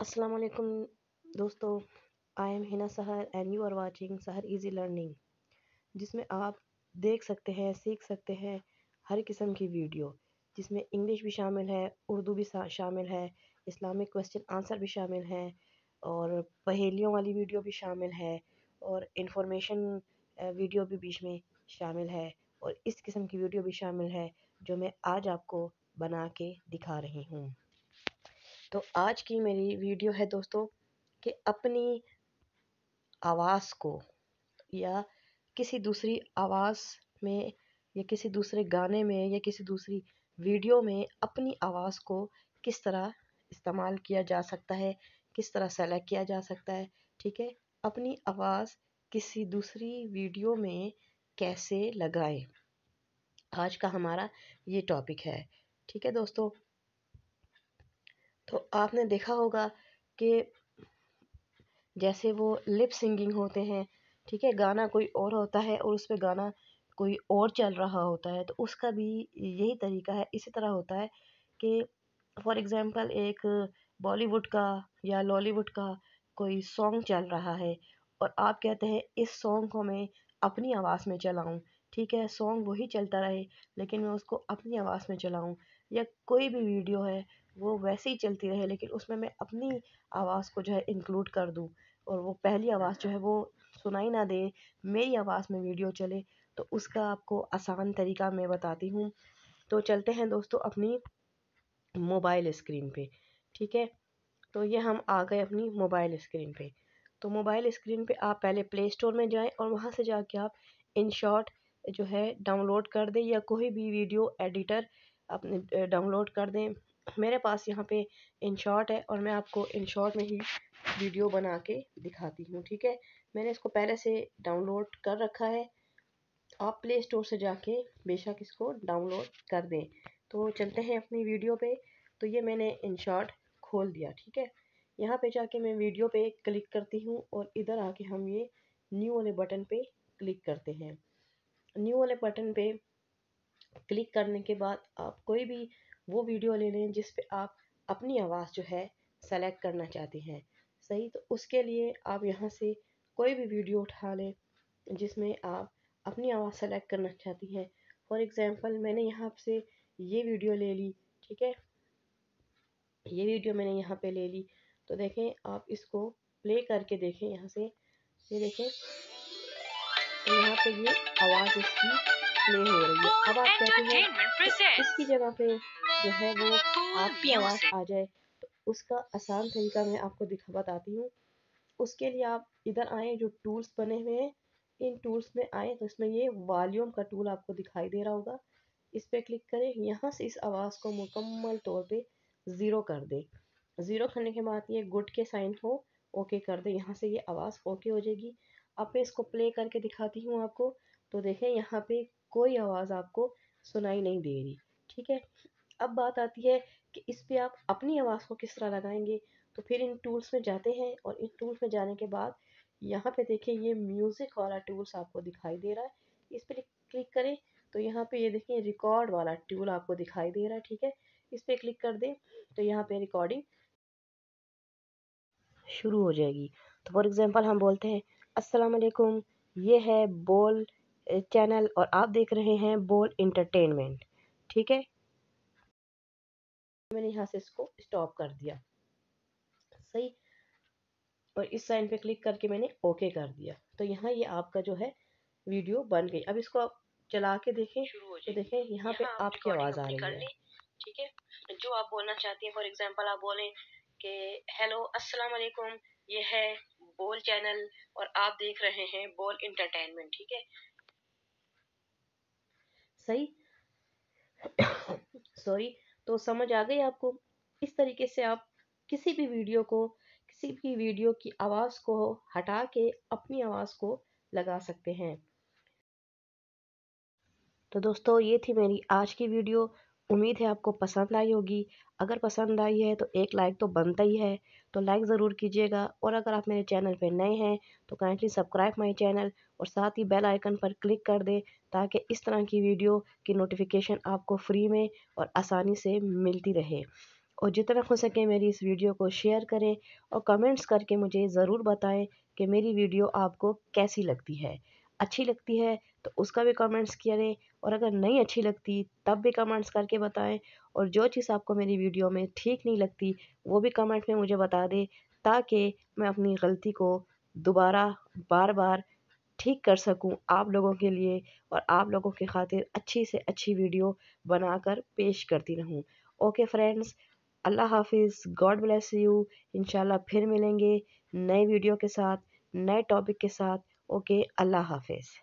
अस्सलाम वालेकुम दोस्तों आई am Hina Sahar and you are watching Sahar easy learning जिसमें आप देख सकते हैं सीख सकते हैं हर किस्म की वीडियो जिसमें इंग्लिश भी शामिल है उर्दू भी शामिल है इस्लामिक क्वेश्चन आंसर भी शामिल है और पहेलियों वाली वीडियो भी शामिल है और इंफॉर्मेशन वीडियो भी बीच में शामिल है और इस किस्म की वीडियो भी शामिल है जो मैं आज आपको बना के दिखा रही हूँ तो आज की मेरी वीडियो है दोस्तों कि अपनी आवाज़ को या किसी दूसरी आवाज़ में या किसी दूसरे गाने में या किसी दूसरी वीडियो में अपनी आवाज़ को किस तरह इस्तेमाल किया जा सकता है किस तरह सेलेक्ट किया जा सकता है ठीक है अपनी आवाज़ किसी दूसरी वीडियो में कैसे लगाएं आज का हमारा ये टॉपिक है ठीक है दोस्तों तो आपने देखा होगा कि जैसे वो लिप सिंगिंग होते हैं ठीक है गाना कोई और होता है और उस पर गाना कोई और चल रहा होता है तो उसका भी यही तरीका है इसी तरह होता है कि फॉर एग्ज़ाम्पल एक बॉलीवुड का या लॉलीवुड का कोई सॉन्ग चल रहा है और आप कहते हैं इस सॉन्ग को मैं अपनी आवाज़ में चलाऊं ठीक है सॉन्ग वही चलता रहे लेकिन मैं उसको अपनी आवाज़ में चलाऊं या कोई भी वीडियो है वो वैसे ही चलती रहे लेकिन उसमें मैं अपनी आवाज़ को जो है इंक्लूड कर दूँ और वो पहली आवाज़ जो है वो सुनाई ना दे मेरी आवाज़ में वीडियो चले तो उसका आपको आसान तरीका मैं बताती हूँ तो चलते हैं दोस्तों अपनी मोबाइल स्क्रीन पे ठीक है तो ये हम आ गए अपनी मोबाइल स्क्रीन पे तो मोबाइल स्क्रीन पे आप पहले प्ले स्टोर में जाएं और वहाँ से जाके आप इन शॉर्ट जो है डाउनलोड कर दें या कोई भी वीडियो एडिटर अपने डाउनलोड कर दें मेरे पास यहाँ पे शॉर्ट है और मैं आपको इन शॉर्ट में ही वीडियो बना के दिखाती हूँ ठीक है मैंने इसको पहले से डाउनलोड कर रखा है आप प्ले स्टोर से जाके बेशक इसको डाउनलोड कर दें तो चलते हैं अपनी वीडियो पे तो ये मैंने इन शॉर्ट खोल दिया ठीक है यहाँ पे जाके मैं वीडियो पे क्लिक करती हूँ और इधर आके हम ये न्यू वाले बटन पे क्लिक करते हैं न्यू वाले बटन पे क्लिक करने के बाद आप कोई भी वो वीडियो ले लें जिस पे आप अपनी आवाज़ जो है सेलेक्ट करना चाहते हैं सही तो उसके लिए आप यहाँ से कोई भी वीडियो उठा लें जिसमें आप अपनी आवाज़ सेलेक्ट करना चाहती हैं फॉर एग्ज़ाम्पल मैंने यहाँ से ये वीडियो ले ली ठीक है ये वीडियो मैंने यहाँ पे ले ली तो देखें आप इसको प्ले करके देखें यहाँ से ये देखें तो यहाँ पे ये आवाज़ इसकी प्ले हो रही है अब आप कहते हैं इसकी जगह पे जो है वो आपकी आवाज़ आ जाए तो उसका आसान तरीका मैं आपको दिखा बताती हूँ उसके लिए आप इधर आए जो टूल्स बने हुए हैं इन टूल्स में आए तो इसमें ये वॉल्यूम का टूल आपको दिखाई दे रहा होगा इस पर क्लिक करें यहाँ से इस आवाज़ को मुकम्मल तौर पे ज़ीरो कर दें ज़ीरो करने के बाद ये गुड के साइन को ओके कर दें यहाँ से ये आवाज़ ओके हो जाएगी अब मैं इसको प्ले करके दिखाती हूँ आपको तो देखें यहाँ पे कोई आवाज़ आपको सुनाई नहीं दे रही ठीक है अब बात आती है कि इस पर आप अपनी आवाज़ को किस तरह लगाएंगे तो फिर इन टूल्स में जाते हैं और इन टूल्स में जाने के बाद यहाँ पे देखिए ये म्यूज़िक वाला टूल्स आपको दिखाई दे रहा है इस पर क्लिक करें तो यहाँ पे ये देखिए रिकॉर्ड वाला टूल आपको दिखाई दे रहा है ठीक है इस पर क्लिक कर दें तो यहाँ पे रिकॉर्डिंग शुरू हो जाएगी तो फॉर एग्ज़ाम्पल हम बोलते हैं अस्सलाम वालेकुम ये है बोल चैनल और आप देख रहे हैं बोल इंटरटेनमेंट ठीक है मैंने यहाँ से इसको स्टॉप कर दिया सही और इस साइन पे क्लिक करके मैंने ओके कर दिया तो यहाँ ये आपका जो है वीडियो बन गई अब इसको आप चला के देखें तो देखें यहाँ पे आपकी आवाज़ आ रही है ठीक है जो आप बोलना चाहती हैं फॉर एग्जांपल आप बोलें कि हेलो अस्सलाम वालेकुम ये है बोल चैनल और आप देख रहे हैं बोल इंटरटेनमेंट ठीक है सही सॉरी तो समझ आ गई आपको इस तरीके से आप किसी भी वीडियो को किसी भी वीडियो की आवाज़ को हटा के अपनी आवाज़ को लगा सकते हैं तो दोस्तों ये थी मेरी आज की वीडियो उम्मीद है आपको पसंद आई होगी अगर पसंद आई है तो एक लाइक तो बनता ही है तो लाइक ज़रूर कीजिएगा और अगर आप मेरे चैनल पर नए हैं तो काइंडली सब्सक्राइब माय चैनल और साथ ही बेल आइकन पर क्लिक कर दें ताकि इस तरह की वीडियो की नोटिफिकेशन आपको फ्री में और आसानी से मिलती रहे और जितना हो सके मेरी इस वीडियो को शेयर करें और कमेंट्स करके मुझे ज़रूर बताएँ कि मेरी वीडियो आपको कैसी लगती है अच्छी लगती है तो उसका भी कमेंट्स करें और अगर नहीं अच्छी लगती तब भी कमेंट्स करके बताएं और जो चीज़ आपको मेरी वीडियो में ठीक नहीं लगती वो भी कमेंट में मुझे बता दें ताकि मैं अपनी गलती को दोबारा बार बार ठीक कर सकूं आप लोगों के लिए और आप लोगों की खातिर अच्छी से अच्छी वीडियो बनाकर पेश करती रहूं ओके फ्रेंड्स अल्लाह हाफिज़ गॉड ब्लेस यू इन फिर मिलेंगे नए वीडियो के साथ नए टॉपिक के साथ ओके अल्लाह हाफ़िज़